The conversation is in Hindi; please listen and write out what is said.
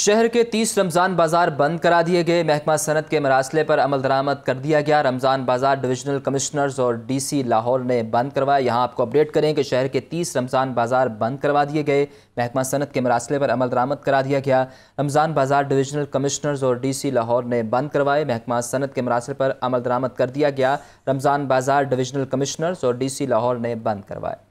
शहर के तीस रमज़ान बाज़ार बंद करा दिए गए महकमा सनत के मरासले पर अमल दरामद कर दिया गया रमज़ान बाज़ार डिविजनल कमिश्नर्स और डीसी लाहौर ने बंद करवाया यहाँ आपको अपडेट करें कि शहर के तीस रमज़ान बाज़ार बंद करवा दिए गए महकमा सनत के मरासले पर अमल दरामद करा दिया गया रमज़ान बाज़ार डिविजनल कमिश्नर्स और डी सी लाहौर ने बंद करवाए महकमा सनत के मरासले पर अमल दरामद कर दिया गया रमज़ान बाज़ार डिविजनल कमिश्नर्स और डी सी लाहौर ने बंद करवाए